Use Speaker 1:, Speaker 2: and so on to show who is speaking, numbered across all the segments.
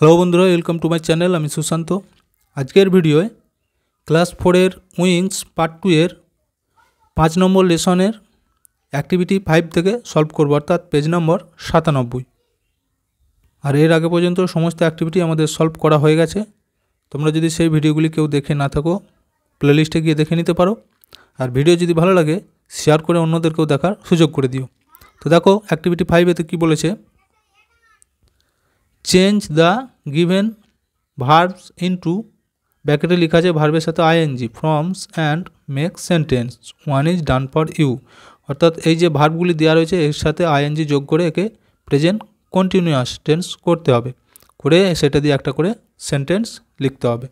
Speaker 1: hello বন্ধুরা welcome to my channel আমি সুশান্ত আজকের ভিডিওয়ে ক্লাস ফোরের উইংস পার্ট টু এর পাঁচ নম্বর লেসনের অ্যাক্টিভিটি ফাইভ থেকে সলভ করবো অর্থাৎ পেজ নম্বর সাতানব্বই আর এর আগে পর্যন্ত সমস্ত অ্যাক্টিভিটি আমাদের সলভ করা হয়ে গেছে তোমরা যদি সেই ভিডিওগুলি কেউ দেখে না থাকো প্লেলিস্টে গিয়ে দেখে নিতে পারো আর ভিডিও যদি ভালো লাগে শেয়ার করে অন্যদেরকেও দেখার সুযোগ করে দিও তো দেখো অ্যাক্টিভিটি ফাইভেতে কী বলেছে change the given verbs into ব্যাকেটে লেখা আছে ভার্বের সাথে ING forms and make sentence one is done for you অর্থাৎ এই যে ভার্বগুলি দেওয়া রয়েছে এর সাথে আইএনজি যোগ করে একে প্রেজেন্ট কন্টিনিউয়াস টেন্স করতে হবে করে সেটা দিয়ে একটা করে সেন্টেন্স লিখতে হবে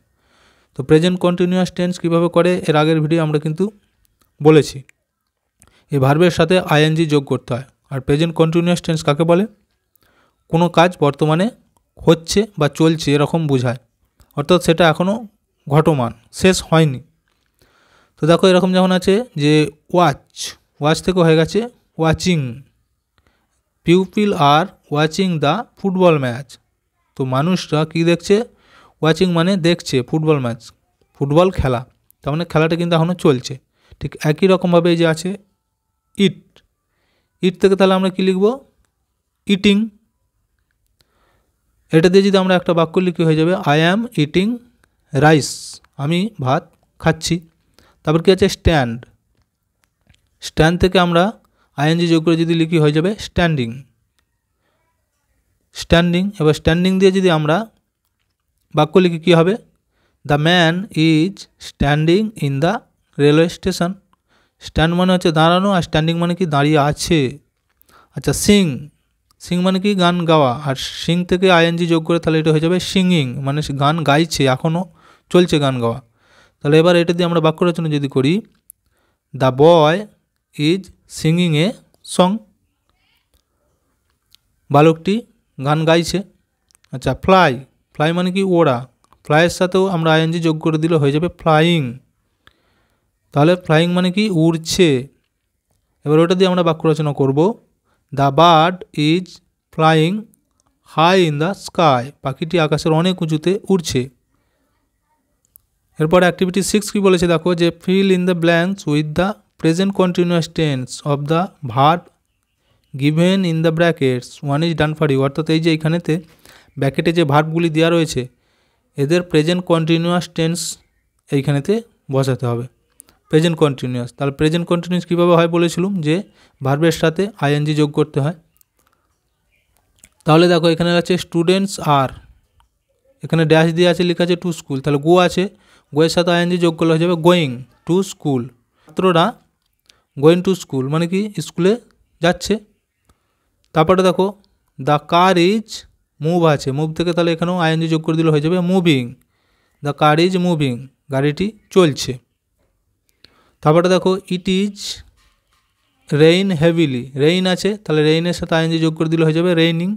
Speaker 1: তো প্রেজেন্ট কন্টিনিউয়াস টেন্স কীভাবে করে এর আগের ভিডিও আমরা কিন্তু বলেছি এই ভার্বের সাথে আইএনজি যোগ করতে হয় আর প্রেজেন্ট কন্টিনিউয়াস টেন্স কাকে বলে কোনো কাজ বর্তমানে হচ্ছে বা চলছে এরকম বোঝায় অর্থাৎ সেটা এখনও ঘটমান শেষ হয়নি তো দেখো এরকম যেমন আছে যে ওয়াচ ওয়াচ থেকে হয়ে গেছে ওয়াচিং পিউপিল আর ওয়াচিং দ্য ফুটবল ম্যাচ তো মানুষরা কি দেখছে ওয়াচিং মানে দেখছে ফুটবল ম্যাচ ফুটবল খেলা তার মানে খেলাটা কিন্তু এখনও চলছে ঠিক একই রকমভাবে যে আছে ইট ইট থেকে তাহলে আমরা কী লিখব ইটিং এটা দিয়ে যদি আমরা একটা বাক্য লিখি হয়ে যাবে আই অ্যাম ইটিং রাইস আমি ভাত খাচ্ছি তারপর কী আছে স্ট্যান্ড স্ট্যান্ড থেকে আমরা আইএনজি যোগ করে যদি লিখি হয়ে যাবে স্ট্যান্ডিং স্ট্যান্ডিং এবার স্ট্যান্ডিং দিয়ে যদি আমরা বাক্য লিখি কী হবে the man is standing in the railway station stand মানে হচ্ছে দাঁড়ানো আর স্ট্যান্ডিং মানে কি দাঁড়িয়ে আছে আচ্ছা সিং সিং মানে কি গান গাওয়া আর সিং থেকে আইএনজি যোগ করে তাহলে এটা হয়ে যাবে সিঙ্গিং মানে গান গাইছে এখনও চলছে গান গাওয়া তাহলে এবার এটা দিয়ে আমরা বাক্য রচনা যদি করি the boy is singing a song বালকটি গান গাইছে আচ্ছা ফ্লাই ফ্লাই মানে কি ওড়া ফ্লাইয়ের সাথেও আমরা আইএনজি যোগ করে দিলে হয়ে যাবে ফ্লাইং তাহলে ফ্লাইং মানে কি উড়ছে এবার ওটা দিয়ে আমরা বাক্য রচনা করব the bird is flying high in the sky পাখিটি আকাশের অনেক উঁচুতে উড়ছে এরপর অ্যাক্টিভিটি সিক্স কী বলেছে দেখো যে fill in the blanks with the present continuous tense of the verb given in the brackets one is done for you অর্থাৎ এই যে এখানেতে ব্র্যাকেটে যে ভার্বগুলি দেওয়া রয়েছে এদের প্রেজেন্ট কন্টিনিউয়াস টেন্স এইখানেতে বসাতে হবে প্রেজেন্ট কন্টিনিউয়াস তাহলে প্রেজেন্ট কন্টিনিউয়াস কীভাবে হয় বলেছিলাম যে ভার্বের সাথে আইএনজি যোগ করতে হয় তাহলে দেখো এখানে আছে স্টুডেন্টস আর এখানে ড্যাশ দিয়ে আছে লেখা আছে টু স্কুল তাহলে গো আছে গোয়ের সাথে আইএনজি যোগ করলে হয়ে যাবে গোয়িং টু স্কুল ছাত্ররা গোয়িং টু স্কুল মানে কি স্কুলে যাচ্ছে তারপরে দেখো দ্য কার ইজ মুভ আছে মুভ থেকে তাহলে এখানেও আইএনজি যোগ করে দিলে হয়ে যাবে moving the car is moving গাড়িটি চলছে তারপরে দেখো it is rain heavily rain আছে তাহলে রেইনের সাথে আইএনজি যোগ করে দিলে হয়ে যাবে raining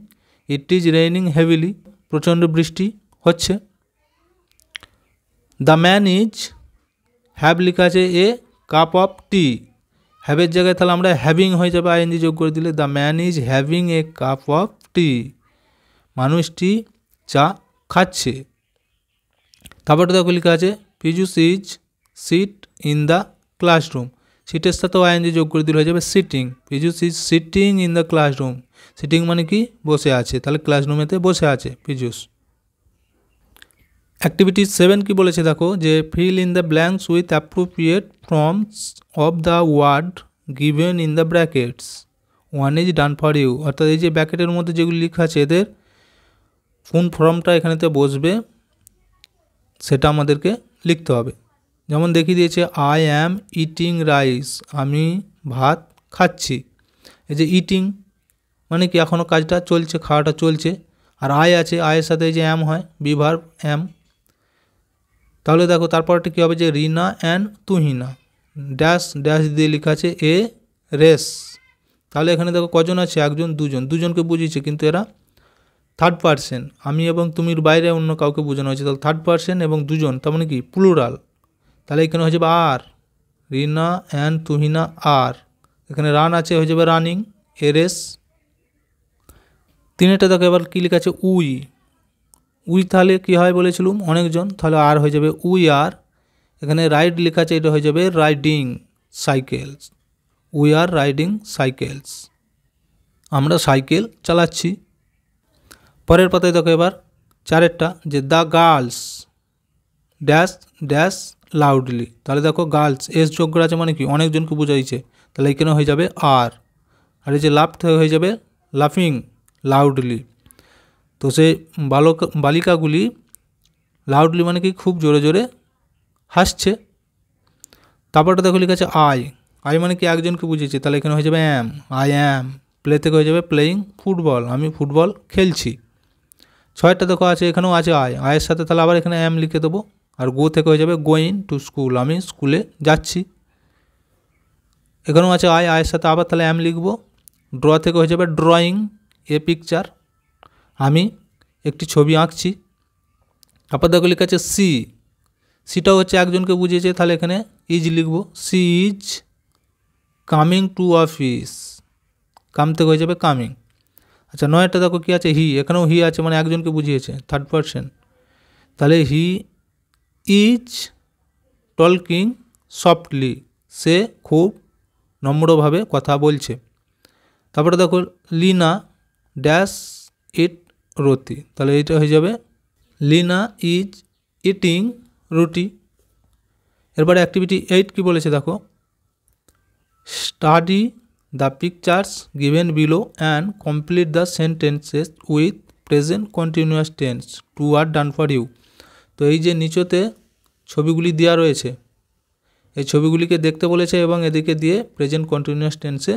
Speaker 1: it is raining heavily প্রচণ্ড বৃষ্টি হচ্ছে দ্য ম্যান ইজ হ্যাভ লিখা আছে এ কাপ অফ টি হ্যাভের জায়গায় তাহলে আমরা হ্যাভিং হয়ে যাবে আইএনজি যোগ করে দিলে the man is having a cup of tea মানুষটি চা খাচ্ছে তারপরে দেখো লিখা আছে Pijush is sit in the classroom সিটের সাথে ওয়াইএনজি যোগ করে দিলে হয়ে যাবে sitting Pijush is sitting in the classroom sitting মানে কি বসে আছে তাহলে ক্লাসরুমেতে বসে আছে পিজুস অ্যাক্টিভিটি সেভেন কি বলেছে দেখো যে fill in the blanks with appropriate forms of the word given in the brackets one is done for you অর্থাৎ এই যে ব্র্যাকেটের মধ্যে যেগুলি লেখা আছে এদের কোন ফর্মটা এখানেতে বসবে সেটা আমাদেরকে লিখতে হবে যেমন দেখিয়ে দিয়েছে আই অ্যাম ইটিং রাইস আমি ভাত খাচ্ছি এই যে ইটিং মানে কি এখনও কাজটা চলছে খাওয়াটা চলছে আর আয় আছে আয়ের সাথে এই যে অ্যাম হয় বিভার অ্যাম তাহলে দেখো তারপরটা কী হবে যে Rina and Tuhina dash dash দিয়ে লেখা আছে এ রেস তাহলে এখানে দেখো কজন আছে একজন দুজন দুজনকে বুঝিয়েছে কিন্তু এরা থার্ড পার্সেন আমি এবং তুমির বাইরে অন্য কাউকে বোঝানো হয়েছে তাহলে থার্ড পার্সেন এবং দুজন তার মানে কি প্লুরাল তাহলে এখানে হয়ে যাবে আর রিনা অ্যান্ড তুহিনা আর এখানে রান আছে হয়ে যাবে রানিং এরেস তিনেরটা দেখো এবার কী লেখা আছে উই উই তাহলে কী হয় বলেছিলুম অনেকজন তাহলে আর হয়ে যাবে উই আর এখানে রাইড লেখা আছে এটা হয়ে যাবে riding cycles we are riding cycles আমরা সাইকেল চালাচ্ছি পরের পাতায় দেখো এবার চারেরটা যে the girls dash dash loudly তাহলে দেখো গার্লস এস যোগ্য আছে মানে কি অনেকজনকে বোঝাইছে তাহলে এখানে হয়ে যাবে আর আর এই যে থেকে হয়ে যাবে লাফিং লাউডলি তো সে বালক বালিকাগুলি লাউডলি মানে কি খুব জোরে জোরে হাসছে তারপরটা দেখো লিখেছে আছে আই আই মানে কি একজনকে বুঝিয়েছে তাহলে এখানে হয়ে যাবে অ্যাম আই অ্যাম প্লে থেকে হয়ে যাবে প্লেয়িং ফুটবল আমি ফুটবল খেলছি ছয়টা দেখো আছে এখানেও আছে আয় আয়ের সাথে তাহলে আবার এখানে অ্যাম লিখে দেবো আর গো থেকে হয়ে যাবে গোয়িং টু স্কুল আমি স্কুলে যাচ্ছি এখানেও আছে আয় আয়ের সাথে আবার তাহলে অ্যাম লিখব ড্র থেকে হয়ে যাবে ড্রয়িং এ পিকচার আমি একটি ছবি আঁকছি আপাতত লেখা আছে সি সিটাও হচ্ছে একজনকে বুঝিয়েছে তাহলে এখানে ইজ লিখব she is coming to office come থেকে হয়ে যাবে কামিং আচ্ছা নয়টা দেখো কী আছে হি এখানেও হি আছে মানে একজনকে বুঝিয়েছে থার্ড পার্সেন তাহলে হি ইজ টলকিং সফটলি সে খুব নম্রভাবে কথা বলছে তারপরে দেখো লিনা ড্যাশ ইট রুটি তাহলে এটা হয়ে যাবে লিনা ইজ ইটিং রুটি এরপরে অ্যাক্টিভিটি এইট কী বলেছে দেখো study the pictures given below and complete the sentences with present continuous tense two are done for you তো এই যে নিচতে ছবিগুলি দেওয়া রয়েছে এই ছবিগুলিকে দেখতে বলেছে এবং এদিকে দিয়ে প্রেজেন্ট কন্টিনিউয়াস টেন্সে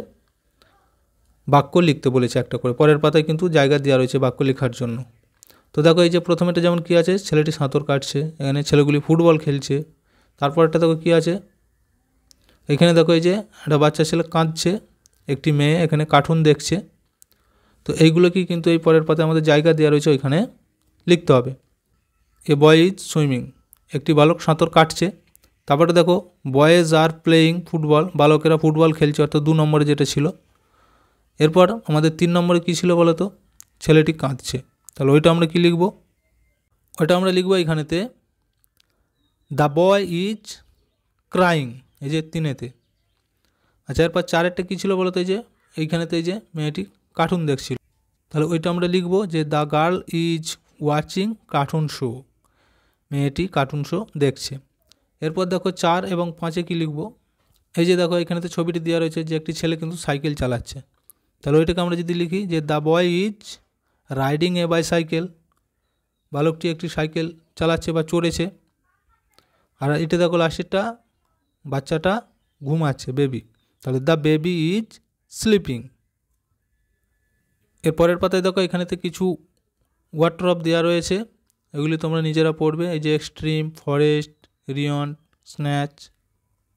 Speaker 1: বাক্য লিখতে বলেছে একটা করে পরের পাতায় কিন্তু জায়গা দেওয়া রয়েছে বাক্য লেখার জন্য তো দেখো এই যে প্রথমেটা যেমন কী আছে ছেলেটি সাঁতর কাটছে এখানে ছেলেগুলি ফুটবল খেলছে তারপরটা দেখো কী আছে এখানে দেখো এই যে একটা বাচ্চা ছেলে কাঁদছে একটি মেয়ে এখানে কার্টুন দেখছে তো এইগুলো কি কিন্তু এই পরের পাতে আমাদের জায়গা দেওয়া রয়েছে ওইখানে লিখতে হবে এ বয় ইজ সুইমিং একটি বালক সাঁতর কাটছে তারপরে দেখো বয়েজ আর প্লেয়িং ফুটবল বালকেরা ফুটবল খেলছে অর্থাৎ দু নম্বরে যেটা ছিল এরপর আমাদের তিন নম্বরে কী ছিল বলতো তো ছেলেটি কাঁদছে তাহলে ওইটা আমরা কি লিখব ওইটা আমরা লিখব এখানেতে দ্য বয় ইজ ক্রাইং এই যে তিনেতে আচ্ছা এরপর চারেরটা কী ছিল বলতো এই যে এইখানেতে এই যে মেয়েটি কার্টুন দেখছিল তাহলে ওইটা আমরা লিখব যে the girl is watching cartoon show মেয়েটি কার্টুন শো দেখছে এরপর দেখো চার এবং পাঁচে কি লিখব এই যে দেখো এখানে তো ছবিটি দেওয়া রয়েছে যে একটি ছেলে কিন্তু সাইকেল চালাচ্ছে তাহলে ওইটাকে আমরা যদি লিখি যে the boy is riding a bicycle বালকটি একটি সাইকেল চালাচ্ছে বা চড়েছে আর এটা দেখো লাস্টেরটা বাচ্চাটা ঘুমাচ্ছে বেবি তাহলে দ্য বেবি ইজ স্লিপিং এর পরের পাতায় দেখো এখানেতে কিছু অফ দেওয়া রয়েছে এগুলি তোমরা নিজেরা পড়বে এই যে extreme forest region snatch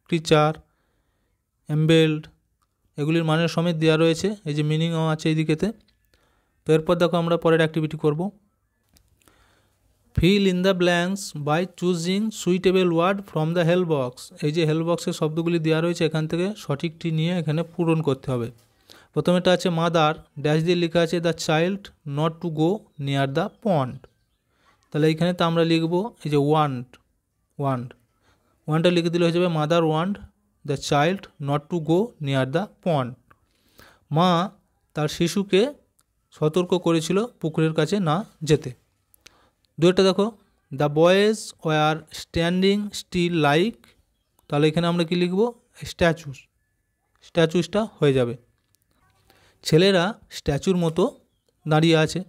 Speaker 1: creature এমবেল্ড এগুলির মানের সমেত দেওয়া রয়েছে এই যে মিনিংও আছে এই দিকেতে তো এরপর দেখো আমরা পরের অ্যাক্টিভিটি করব fill in the blanks by choosing suitable word from the help box এই যে হেল বক্সের শব্দগুলি দেওয়া রয়েছে এখান থেকে সঠিকটি নিয়ে এখানে পূরণ করতে হবে প্রথমেটা আছে মাদার ড্যাশ দিয়ে লেখা আছে the child not to go near the pond তাহলে এইখানে তো আমরা লিখব এই যে ওয়ান্ট ওয়ান্ট ওয়ানটা লিখে দিলে হয়ে যাবে mother want the child not to go near the pond মা তার শিশুকে সতর্ক করেছিল পুকুরের কাছে না যেতে দুটা দেখো the boys were standing still like তাহলে এখানে আমরা কি লিখব স্ট্যাচুস স্ট্যাচুসটা হয়ে যাবে ছেলেরা স্ট্যাচুর মতো দাঁড়িয়ে আছে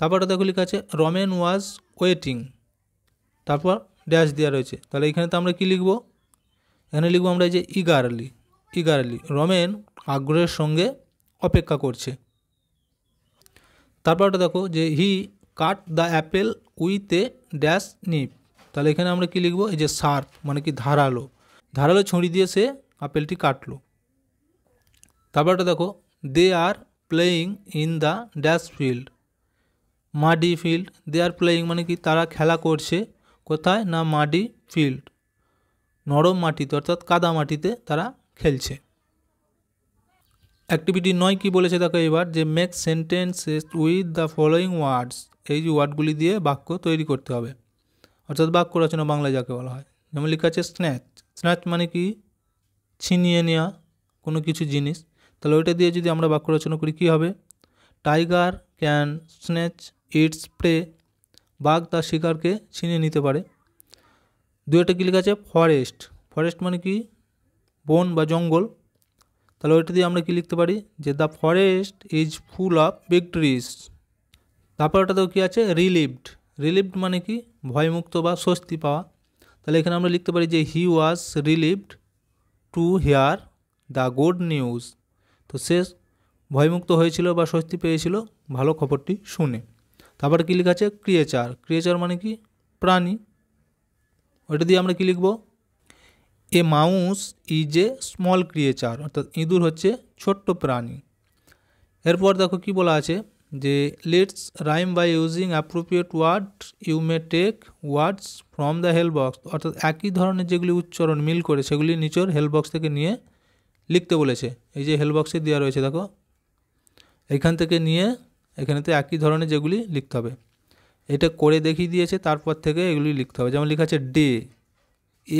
Speaker 1: তারপর দেখো লিখা আছে রমেন ওয়াজ ওয়েটিং তারপর ড্যাশ দেওয়া রয়েছে তাহলে এখানে তো আমরা কী লিখব এখানে লিখবো আমরা যে ইগারলি ইগারলি রমেন আগ্রহের সঙ্গে অপেক্ষা করছে তারপর ওটা দেখো যে he cut the apple with a dash knife তাহলে এখানে আমরা কী লিখবো এই যে সার্প মানে কি ধারালো ধারালো ছড়ি দিয়ে সে আপেলটি কাটলো ওটা দেখো they are playing in the dash field muddy field they are playing মানে কি তারা খেলা করছে কোথায় না মাডি ফিল্ড নরম মাটিতে অর্থাৎ কাদা মাটিতে তারা খেলছে অ্যাক্টিভিটি নয় কি বলেছে দেখো এবার যে make sentences with the following words এই যে ওয়ার্ডগুলি দিয়ে বাক্য তৈরি করতে হবে অর্থাৎ বাক্য রচনা বাংলায় যাকে বলা হয় যেমন লেখা আছে স্ন্যাচ স্ন্যাচ মানে কি ছিনিয়ে নেওয়া কোনো কিছু জিনিস তাহলে ওইটা দিয়ে যদি আমরা বাক্য রচনা করি কী হবে tiger can snatch its prey বাঘ তার শিকারকে ছিনিয়ে নিতে পারে দু একটা কী লেখা আছে ফরেস্ট ফরেস্ট মানে কি বন বা জঙ্গল তাহলে ওইটা দিয়ে আমরা কী লিখতে পারি যে the forest is full of big তারপর ওটাতেও কী আছে রিলিভড রিলিভড মানে কি ভয়মুক্ত বা স্বস্তি পাওয়া তাহলে এখানে আমরা লিখতে পারি যে he was relieved to hear the good news তো সে ভয়মুক্ত হয়েছিল বা স্বস্তি পেয়েছিল ভালো খবরটি শুনে তারপরে কী লেখা আছে ক্রিয়েচার ক্রিয়েচার মানে কি প্রাণী ওইটা দিয়ে আমরা কী লিখব a mouse is a small creature অর্থাৎ ইঁদুর হচ্ছে ছোট্ট প্রাণী এরপর দেখো কি বলা আছে যে let's rhyme by using appropriate word you may take words from the help box অর্থাৎ একই ধরনের যেগুলি উচ্চারণ মিল করে সেগুলি নিচের হেলবক্স বক্স থেকে নিয়ে লিখতে বলেছে এই যে হেলবক্সে বক্সে দেওয়া রয়েছে দেখো এখান থেকে নিয়ে এখানেতে একই ধরনের যেগুলি লিখতে হবে এটা করে দেখিয়ে দিয়েছে তারপর থেকে এগুলি লিখতে হবে যেমন লেখা আছে ডে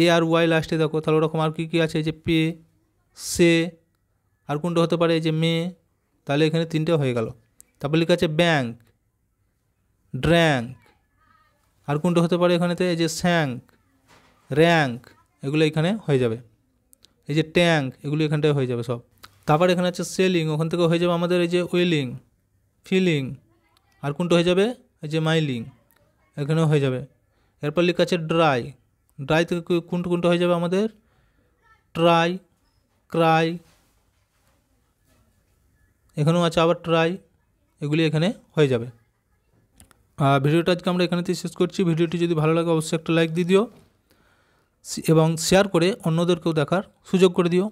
Speaker 1: এ আর ওয়াই লাস্টে দেখো তাহলে ওরকম আর কী কী আছে যে পে সে আর কোনটা হতে পারে যে মেয়ে তাহলে এখানে তিনটে হয়ে গেল তারপর লেখা আছে ব্যাঙ্ক ড্র্যাঙ্ক আর কোনটা হতে পারে এখানেতে যে স্যাঙ্ক র্যাঙ্ক এগুলো এখানে হয়ে যাবে এই যে ট্যাঙ্ক এগুলো এখানটায় হয়ে যাবে সব তারপর এখানে আছে সেলিং ওখান থেকে হয়ে যাবে আমাদের এই যে ওয়েলিং ফিলিং আর কোনটা হয়ে যাবে এই যে মাইলিং এখানেও হয়ে যাবে এরপর লিখা আছে ড্রাই ড্রাই থেকে কোনটা কোনটা হয়ে যাবে আমাদের ট্রাই ক্রাই এখানেও আছে আবার ট্রাই এগুলি এখানে হয়ে যাবে আর ভিডিওটা আজকে আমরা এখানেতেই শেষ করছি ভিডিওটি যদি ভালো লাগে অবশ্যই একটা লাইক দিয়ে দিও এবং শেয়ার করে অন্যদেরকেও দেখার সুযোগ করে দিও